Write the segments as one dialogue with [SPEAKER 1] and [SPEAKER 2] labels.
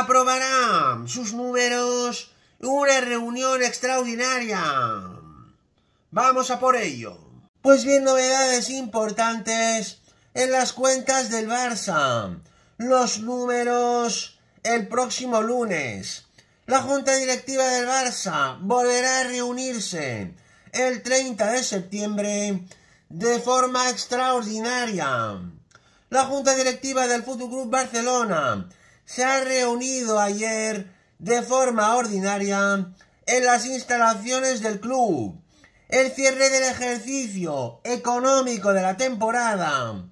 [SPEAKER 1] ...aprobarán sus números una reunión extraordinaria. Vamos a por ello. Pues bien, novedades importantes en las cuentas del Barça. Los números el próximo lunes. La Junta Directiva del Barça volverá a reunirse el 30 de septiembre de forma extraordinaria. La Junta Directiva del Fútbol Club Barcelona se ha reunido ayer de forma ordinaria en las instalaciones del club. El cierre del ejercicio económico de la temporada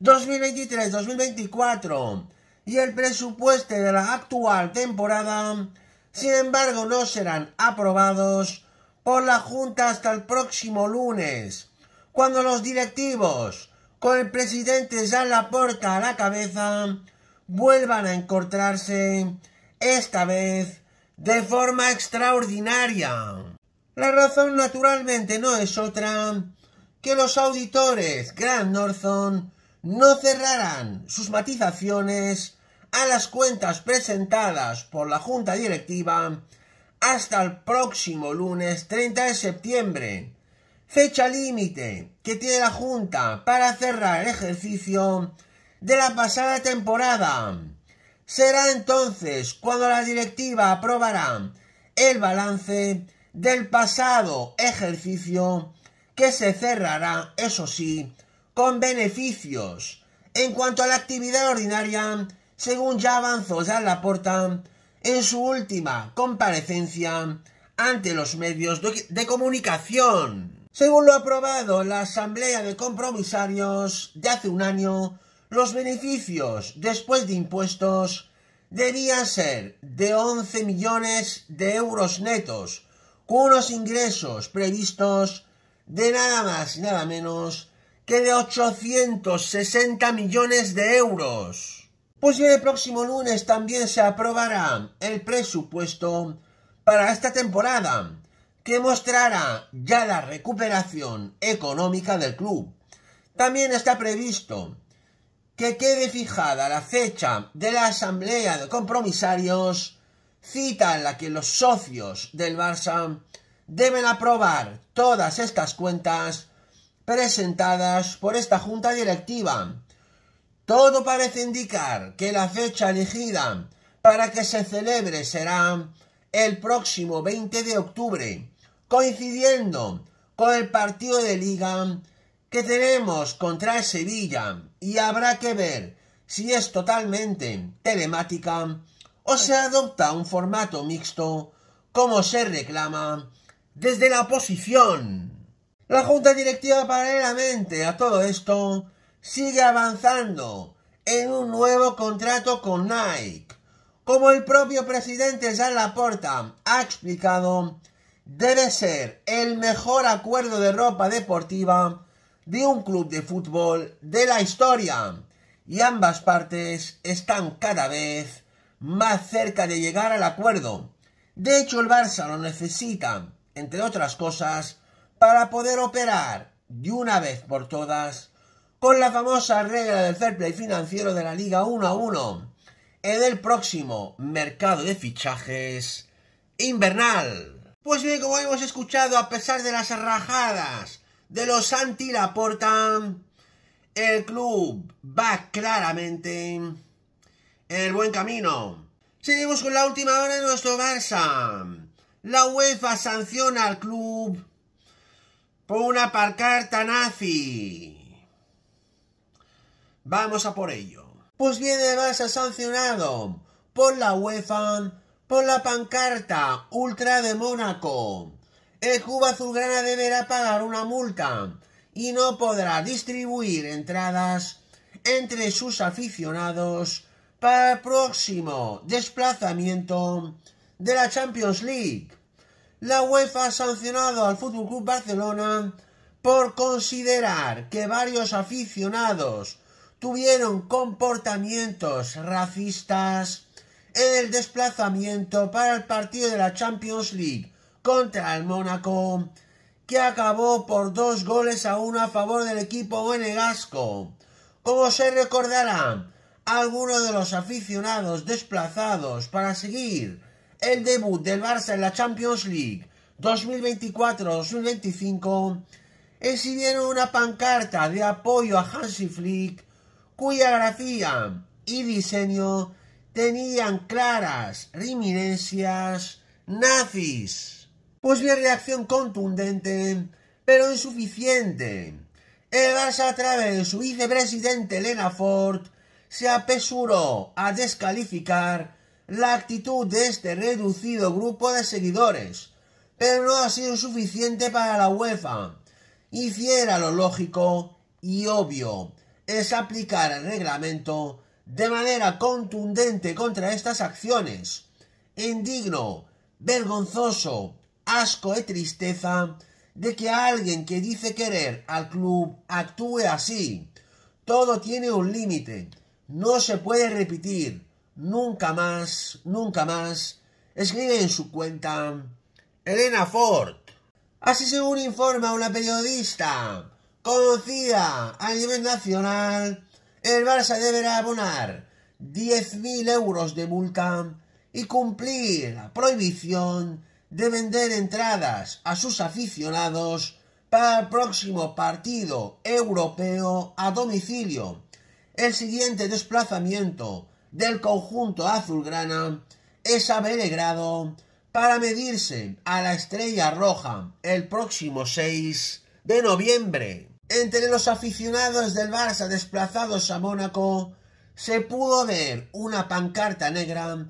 [SPEAKER 1] 2023-2024 y el presupuesto de la actual temporada, sin embargo, no serán aprobados por la Junta hasta el próximo lunes, cuando los directivos, con el presidente la Laporta a la cabeza, vuelvan a encontrarse, esta vez de forma extraordinaria. La razón naturalmente no es otra que los auditores Grand Norton no cerrarán sus matizaciones a las cuentas presentadas por la Junta Directiva hasta el próximo lunes 30 de septiembre, fecha límite que tiene la Junta para cerrar el ejercicio de la pasada temporada. Será entonces cuando la directiva aprobará el balance del pasado ejercicio que se cerrará, eso sí, con beneficios. En cuanto a la actividad ordinaria, según ya avanzó ya Laporta en su última comparecencia ante los medios de comunicación. Según lo aprobado la Asamblea de Compromisarios de hace un año, los beneficios después de impuestos debían ser de 11 millones de euros netos, con unos ingresos previstos de nada más y nada menos que de 860 millones de euros. Pues bien, el próximo lunes también se aprobará el presupuesto para esta temporada, que mostrará ya la recuperación económica del club. También está previsto que quede fijada la fecha de la asamblea de compromisarios, cita en la que los socios del Barça deben aprobar todas estas cuentas presentadas por esta junta directiva. Todo parece indicar que la fecha elegida para que se celebre será el próximo 20 de octubre, coincidiendo con el partido de liga que tenemos contra Sevilla y habrá que ver si es totalmente telemática o se adopta un formato mixto como se reclama desde la oposición. La Junta Directiva paralelamente a todo esto sigue avanzando en un nuevo contrato con Nike. Como el propio presidente Jean Laporta ha explicado, debe ser el mejor acuerdo de ropa deportiva de un club de fútbol de la historia y ambas partes están cada vez más cerca de llegar al acuerdo. De hecho, el Barça lo necesita, entre otras cosas, para poder operar de una vez por todas con la famosa regla del fair play financiero de la Liga 1 a 1 en el próximo mercado de fichajes invernal. Pues bien, como hemos escuchado, a pesar de las rajadas de los anti Laporta. El club va claramente en el buen camino. Seguimos con la última hora de nuestro Barça. La UEFA sanciona al club por una pancarta nazi. Vamos a por ello. Pues viene el Barça sancionado por la UEFA por la pancarta ultra de Mónaco el Club Azulgrana deberá pagar una multa y no podrá distribuir entradas entre sus aficionados para el próximo desplazamiento de la Champions League. La UEFA ha sancionado al club Barcelona por considerar que varios aficionados tuvieron comportamientos racistas en el desplazamiento para el partido de la Champions League contra el Mónaco, que acabó por dos goles a uno a favor del equipo gasco, Como se recordará, algunos de los aficionados desplazados para seguir el debut del Barça en la Champions League 2024-2025 exhibieron una pancarta de apoyo a Hansi Flick cuya grafía y diseño tenían claras reminencias nazis pues bien, reacción contundente, pero insuficiente. El Barça a través de su vicepresidente Elena Ford se apresuró a descalificar la actitud de este reducido grupo de seguidores, pero no ha sido suficiente para la UEFA. Hiciera lo lógico y obvio, es aplicar el reglamento de manera contundente contra estas acciones. Indigno, vergonzoso asco y tristeza de que alguien que dice querer al club actúe así. Todo tiene un límite, no se puede repetir, nunca más, nunca más, escribe en su cuenta Elena Ford. Así según informa una periodista conocida a nivel nacional, el Barça deberá abonar 10.000 euros de multa y cumplir la prohibición de vender entradas a sus aficionados para el próximo partido europeo a domicilio. El siguiente desplazamiento del conjunto azulgrana es a Belgrado para medirse a la Estrella Roja el próximo 6 de noviembre. Entre los aficionados del Barça desplazados a Mónaco se pudo ver una pancarta negra,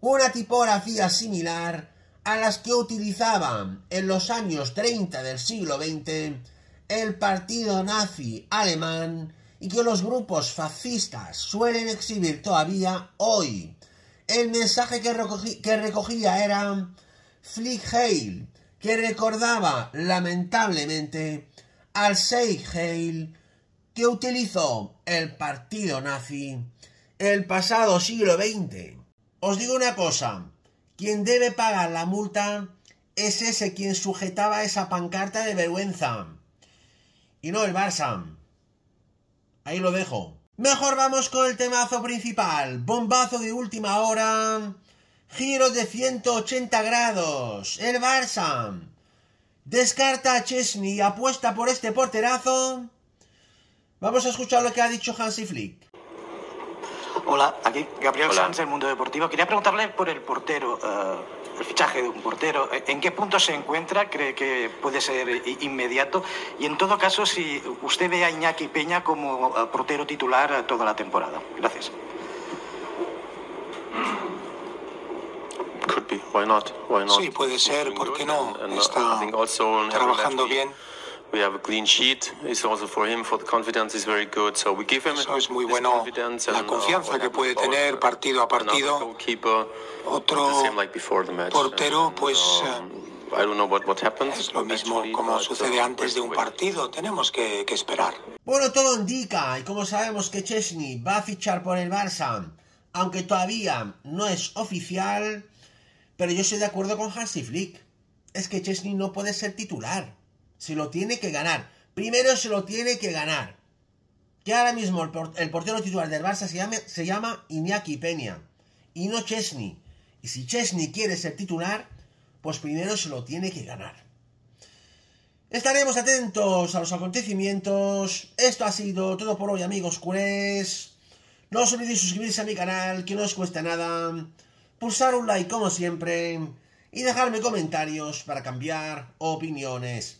[SPEAKER 1] una tipografía similar a las que utilizaban en los años 30 del siglo XX el partido nazi alemán y que los grupos fascistas suelen exhibir todavía hoy. El mensaje que, recogía era Flick que recordaba lamentablemente al Seig Heil que utilizó el partido nazi el pasado siglo XX. Os digo una cosa, quien debe pagar la multa es ese quien sujetaba esa pancarta de vergüenza. Y no el Barça. Ahí lo dejo. Mejor vamos con el temazo principal. Bombazo de última hora. Giro de 180 grados. El Barça. Descarta a Chesney. Apuesta por este porterazo. Vamos a escuchar lo que ha dicho Hansi Flick. Hola, aquí Gabriel Sanz, del Mundo Deportivo. Quería preguntarle por el portero, eh, el fichaje de un portero. ¿En qué punto se encuentra? ¿Cree que puede ser inmediato? Y en todo caso, si usted ve a Iñaki Peña como eh, portero titular eh, toda la temporada. Gracias. Could be. Why not? Why Sí, puede ser, ¿por qué no? Está trabajando bien clean Eso es muy bueno. La uh, confianza que puede tener partido a partido. Otro portero, pues. es lo mismo como sucede uh, antes de un partido, tenemos que, que, esperar. Bueno, todo indica, y como sabemos que Chesney va a fichar por el Barça, aunque todavía no es oficial, pero yo estoy de acuerdo con Hansi Flick. Es que Chesney no puede ser titular. Se lo tiene que ganar. Primero se lo tiene que ganar. Que ahora mismo el, portero titular del Barça se, llama Iñaki Peña y no Chesney. Y si Chesney quiere ser titular, pues primero se lo tiene que ganar. Estaremos atentos a los acontecimientos. Esto ha sido todo por hoy, amigos culés. No os olvidéis suscribirse a mi canal, que no os cuesta nada. Pulsar un like como siempre. Y dejarme comentarios para cambiar opiniones.